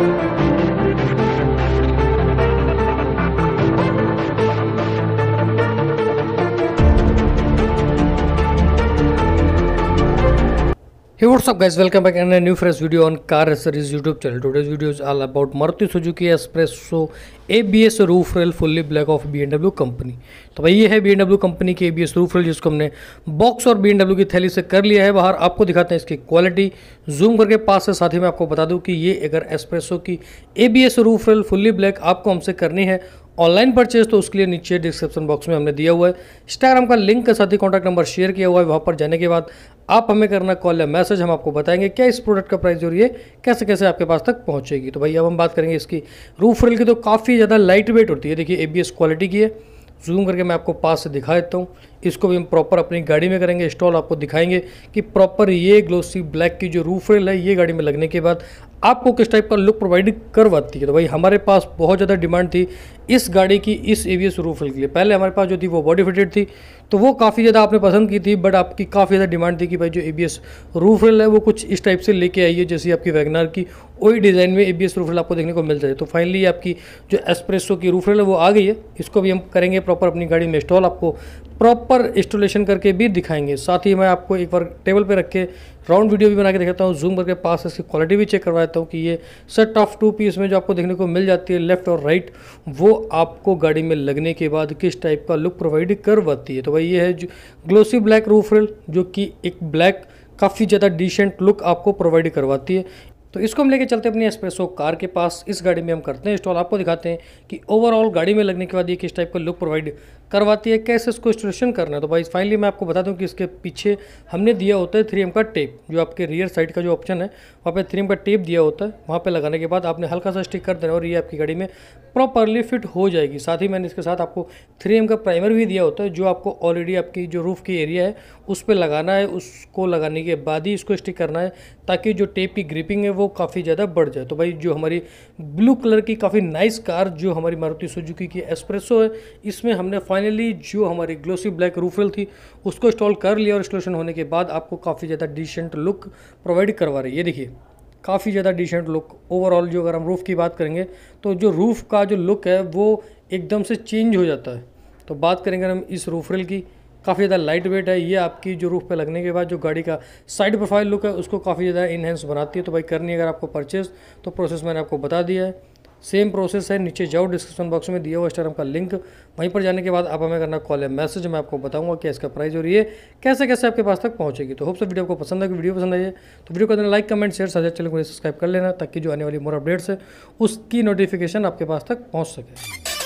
Thank you. Hey what's up guys welcome back and new fresh video on car accessories YouTube channel today's video is about Maruti Suzuki S Presso A B S roof rail fully black of B NW company तो भाई ये है B NW company की A B S roof rail जिसको हमने box और B NW की थैली से कर लिया है बाहर आपको दिखाते हैं इसकी क्वालिटी जूम करके पास से साथ ही मैं आपको बता दूँ कि ये अगर एक्सप्रेसो की A B S roof rail fully black आपको हमसे करनी है ऑनलाइन परचेज तो उसके लिए नीचे डिस्क्रिप्शन बॉक्स में हमने दिया हुआ है इंस्टाग्राम का लिंक के साथ ही कॉन्टैक्ट नंबर शेयर किया हुआ है वहाँ पर जाने के बाद आप हमें करना कॉल या मैसेज हम आपको बताएंगे क्या इस प्रोडक्ट का प्राइस जो ये कैसे कैसे आपके पास तक पहुँचेगी तो भाई अब हम बात करेंगे इसकी रूफ रेल की तो काफ़ी ज़्यादा लाइट वेट होती है देखिए ए क्वालिटी की है जूम करके मैं आपको पास से दिखा देता हूँ इसको भी हम प्रॉपर अपनी गाड़ी में करेंगे इंस्टॉल आपको दिखाएंगे कि प्रॉपर ये ग्लोसी ब्लैक की जो रूफ रेल है ये गाड़ी में लगने के बाद आपको किस टाइप का लुक प्रोवाइड करवाती है तो भाई हमारे पास बहुत ज़्यादा डिमांड थी इस गाड़ी की इस एवीएस रूफ रेल के लिए पहले हमारे पास जो थी वो बॉडी फिटेड थी तो वो काफ़ी ज़्यादा आपने पसंद की थी बट आपकी काफ़ी ज़्यादा डिमांड थी कि भाई जो एबीएस रूफ रेल है वो कुछ इस टाइप से लेके आई है जैसे आपकी वैगनार की वही डिज़ाइन में बी रूफ रेल आपको देखने को मिल जाए तो फाइनली आपकी जो एक्सप्रेसो की रूफ रेल है वो आ गई है इसको भी हम करेंगे प्रॉपर अपनी गाड़ी में इंस्टॉल आपको प्रॉपर इंस्टॉलेशन करके भी दिखाएंगे साथ ही मैं आपको एक बार टेबल पे रख के राउंड वीडियो भी बना के दिखाता हूँ जूम करके पास इसकी क्वालिटी भी चेक करवा देता हूँ कि ये सेट ऑफ टू पीस में जो आपको देखने को मिल जाती है लेफ्ट और राइट वो आपको गाड़ी में लगने के बाद किस टाइप का लुक प्रोवाइड करवाती है तो भाई ये है ग्लोसी ब्लैक रूफ रेल जो कि एक ब्लैक काफ़ी ज़्यादा डिसेंट लुक आपको प्रोवाइड करवाती है तो इसको हम लेके चलते हैं अपनी एक्सप्रेसो कार के पास इस गाड़ी में हम करते हैं इंस्टॉल आपको दिखाते हैं कि ओवरऑल गाड़ी में लगने के बाद ये किस टाइप का लुक प्रोवाइड करवाती है कैसे इसको इंस्टॉलेशन करना है तो भाई फाइनली मैं आपको बता दूं कि इसके पीछे हमने दिया होता है थ्री का टेप जो आपके रियर साइड का जो ऑप्शन है वहाँ पे थ्री का टेप दिया होता है वहाँ पे लगाने के बाद आपने हल्का सा स्टिक कर देना और ये आपकी गाड़ी में प्रॉपरली फिट हो जाएगी साथ ही मैंने इसके साथ आपको थ्री का प्राइमर भी दिया होता है जो आपको ऑलरेडी आपकी जो रूफ़ की एरिया है उस पर लगाना है उसको लगाने के बाद ही इसको स्टिक करना है ताकि जो टेप की ग्रिपिंग है वो काफ़ी ज़्यादा बढ़ जाए तो भाई जो हमारी ब्लू कलर की काफ़ी नाइस कार जो हमारी मारुति सुजुकी की एक्सप्रेसो है इसमें हमने फाइन फाइनली जो हमारी ग्लोसी ब्लैक रूफेल थी उसको इंस्टॉल कर लिया और इंस्टॉलेशन होने के बाद आपको काफ़ी ज़्यादा डिसेंट लुक प्रोवाइड करवा रही है देखिए काफ़ी ज़्यादा डिसेंट लुक ओवरऑल जो अगर हम रूफ़ की बात करेंगे तो जो रूफ़ का जो लुक है वो एकदम से चेंज हो जाता है तो बात करेंगे हम इस रूफरेल की काफ़ी ज़्यादा लाइट वेट है ये आपकी जो रूफ पे लगने के बाद जो गाड़ी का साइड प्रोफाइल लुक है उसको काफ़ी ज़्यादा इन्हेंस बनाती है तो भाई करनी है अगर आपको परचेज़ तो प्रोसेस मैंने आपको बता दिया है सेम प्रोसेस है नीचे जाओ डिस्क्रिप्शन बॉक्स में दिया हुआ इंस्टाग्राम का लिंक वहीं पर जाने के बाद आप हमें करना कॉल है मैसेज मैं आपको बताऊंगा कि इसका प्राइस और ये कैसे कैसे आपके पास तक पहुंचेगी तो होप से वीडियो को पसंद आएगी वीडियो पसंद आइए तो वीडियो को देना like comment share suggest channel को सब्सक्राइब कर लेना ताकि जो आने वाली मोर अपडेट्स है उसकी नोटिफिकेशन आपके पास तक पहुँच सके